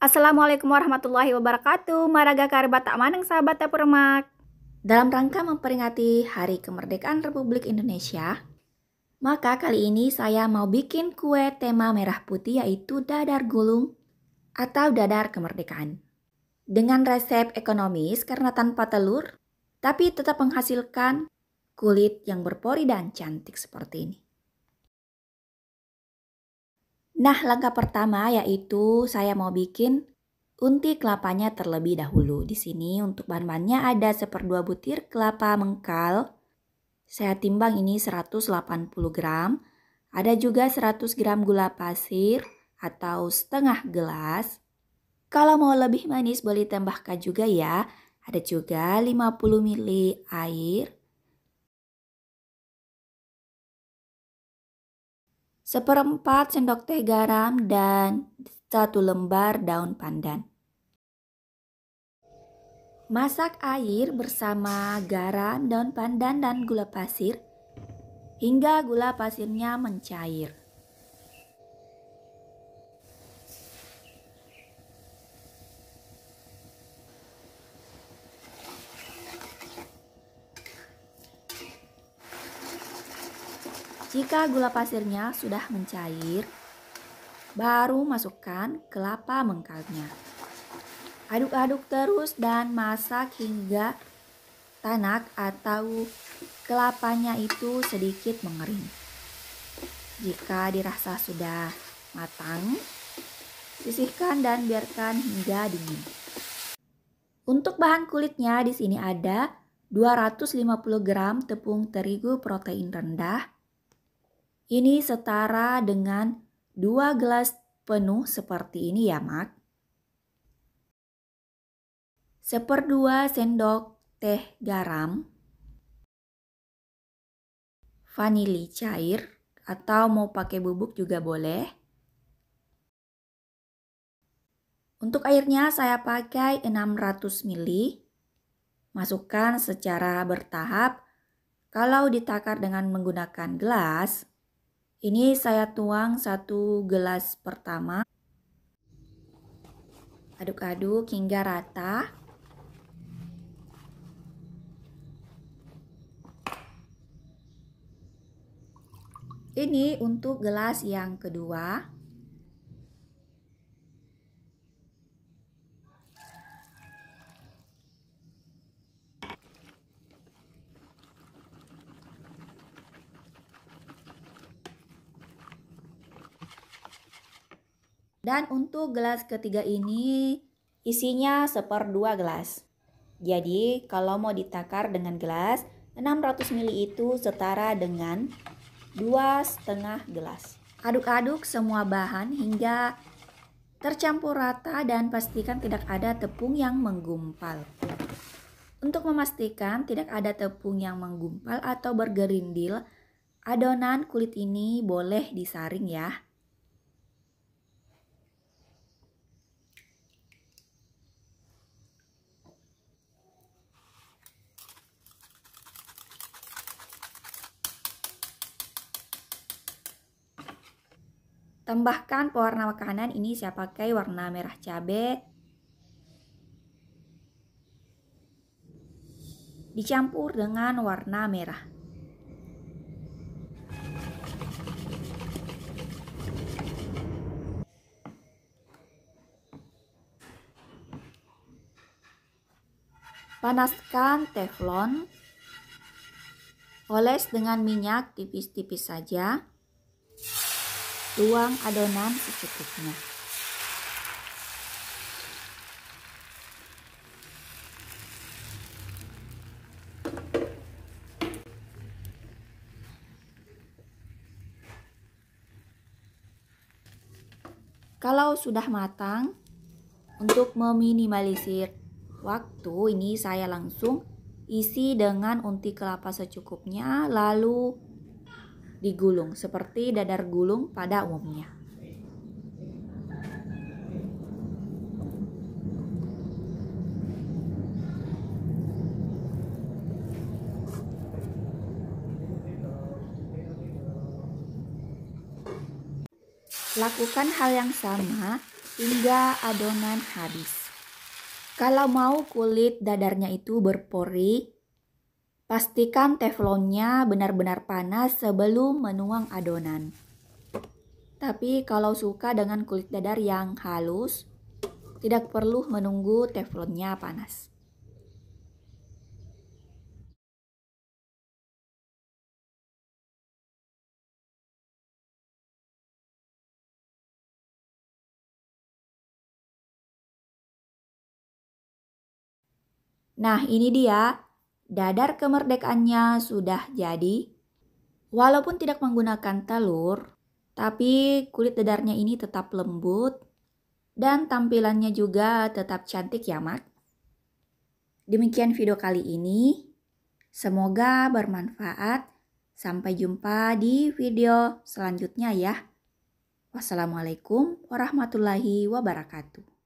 Assalamualaikum warahmatullahi wabarakatuh. Maraga karba tak maneng sahabat mak. Dalam rangka memperingati Hari Kemerdekaan Republik Indonesia, maka kali ini saya mau bikin kue tema merah putih yaitu dadar gulung atau dadar kemerdekaan. Dengan resep ekonomis karena tanpa telur, tapi tetap menghasilkan kulit yang berpori dan cantik seperti ini. Nah, langkah pertama yaitu saya mau bikin unti kelapanya terlebih dahulu. Di sini untuk bahan-bahannya ada seperdua butir kelapa mengkal. Saya timbang ini 180 gram. Ada juga 100 gram gula pasir atau setengah gelas. Kalau mau lebih manis boleh tambahkan juga ya. Ada juga 50 ml air, seperempat sendok teh garam, dan satu lembar daun pandan. Masak air bersama garam, daun pandan, dan gula pasir hingga gula pasirnya mencair. Jika gula pasirnya sudah mencair, baru masukkan kelapa mengkalnya. Aduk-aduk terus dan masak hingga tanak atau kelapanya itu sedikit mengering. Jika dirasa sudah matang, sisihkan dan biarkan hingga dingin. Untuk bahan kulitnya di sini ada 250 gram tepung terigu protein rendah, ini setara dengan dua gelas penuh seperti ini ya, Mak. Seperdua sendok teh garam, vanili cair, atau mau pakai bubuk juga boleh. Untuk airnya saya pakai 600 ml. Masukkan secara bertahap. Kalau ditakar dengan menggunakan gelas, ini saya tuang satu gelas pertama. Aduk-aduk hingga rata. Ini untuk gelas yang kedua. Dan untuk gelas ketiga ini isinya seperdua gelas. Jadi kalau mau ditakar dengan gelas, 600 ml itu setara dengan dua setengah gelas. Aduk-aduk semua bahan hingga tercampur rata dan pastikan tidak ada tepung yang menggumpal. Untuk memastikan tidak ada tepung yang menggumpal atau bergerindil, adonan kulit ini boleh disaring ya. Tambahkan pewarna makanan ini saya pakai warna merah cabai. Dicampur dengan warna merah. Panaskan teflon. Oles dengan minyak tipis-tipis saja. Tuang adonan secukupnya. Kalau sudah matang, untuk meminimalisir waktu ini saya langsung isi dengan unti kelapa secukupnya lalu digulung seperti dadar gulung pada umumnya. Lakukan hal yang sama hingga adonan habis. Kalau mau kulit dadarnya itu berpori, Pastikan teflonnya benar-benar panas sebelum menuang adonan. Tapi kalau suka dengan kulit dadar yang halus, tidak perlu menunggu teflonnya panas. Nah, ini dia dadar kemerdekaannya sudah jadi. Walaupun tidak menggunakan telur, tapi kulit dadarnya ini tetap lembut dan tampilannya juga tetap cantik ya, Mak. Demikian video kali ini. Semoga bermanfaat. Sampai jumpa di video selanjutnya ya. Wassalamualaikum warahmatullahi wabarakatuh.